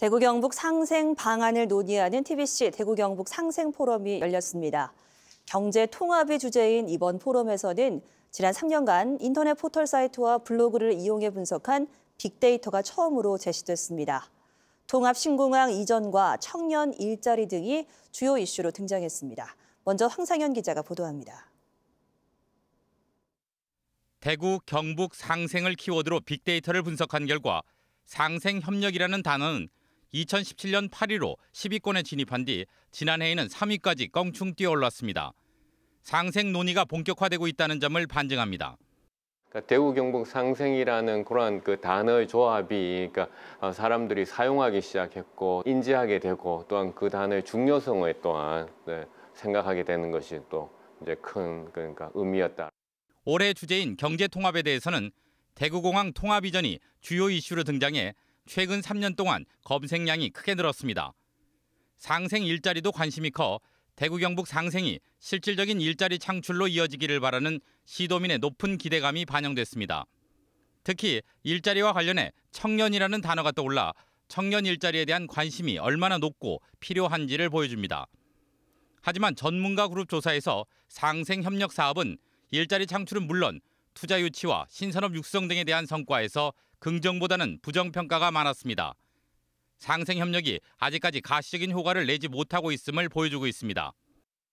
대구 경북 상생 방안을 논의하는 TBC 대구 경북 상생 포럼이 열렸습니다. 경제 통합이 주제인 이번 포럼에서는 지난 3년간 인터넷 포털 사이트와 블로그를 이용해 분석한 빅데이터가 처음으로 제시됐습니다. 통합 신공항 이전과 청년 일자리 등이 주요 이슈로 등장했습니다. 먼저 황상현 기자가 보도합니다. 대구, 경북 상생을 키워드로 빅데이터를 분석한 결과 상생협력이라는 단어는 2017년 8위로 10위권에 진입한 뒤 지난해에는 3위까지 껑충 뛰어올랐습니다. 상생 논의가 본격화되고 있다는 점을 반증합니다. 그러니까 대구 경북 상생이라는 그런 그 단어의 조합이 그러니까 어, 사람들이 사용하기 시작했고 인지하게 되고 또한 그 단어의 중요성을 또한 네, 생각하게 되는 것이 또 이제 큰 그러니까 의미였다. 올해 주제인 경제 통합에 대해서는 대구공항 통합 이전이 주요 이슈로 등장해 최근 3년 동안 검색량이 크게 늘었습니다. 상생 일자리도 관심이 커 대구 경북 상생이 실질적인 일자리 창출로 이어지기를 바라는 시도민의 높은 기대감이 반영됐습니다. 특히 일자리와 관련해 청년이라는 단어가 떠올라 청년 일자리에 대한 관심이 얼마나 높고 필요한지를 보여줍니다. 하지만 전문가 그룹 조사에서 상생 협력 사업은 일자리 창출은 물론 투자 유치와 신산업 육성 등에 대한 성과에서 긍정보다는 부정평가가 많았습니다. 상생협력이 아직까지 가시적인 효과를 내지 못하고 있음을 보여주고 있습니다.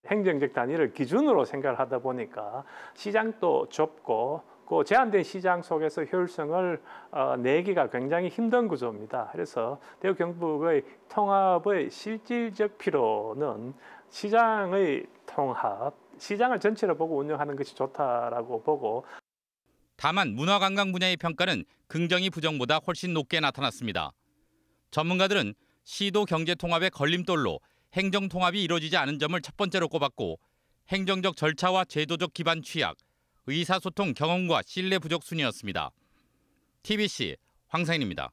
행정적 단위를 기준으로 생각을 하다 보니까 시장도 좁고 그 제한된 시장 속에서 효율성을 어, 내기가 굉장히 힘든 구조입니다. 그래서 대우 경북의 통합의 실질적 필요는 시장의 통합, 시장을 전체로 보고 운영하는 것이 좋다라고 보고 다만 문화관광 분야의 평가는 긍정이 부정보다 훨씬 높게 나타났습니다. 전문가들은 시도 경제 통합의 걸림돌로 행정 통합이 이루어지지 않은 점을 첫 번째로 꼽았고 행정적 절차와 제도적 기반 취약, 의사소통 경험과 신뢰 부족 순이었습니다. TBC 황상인입니다.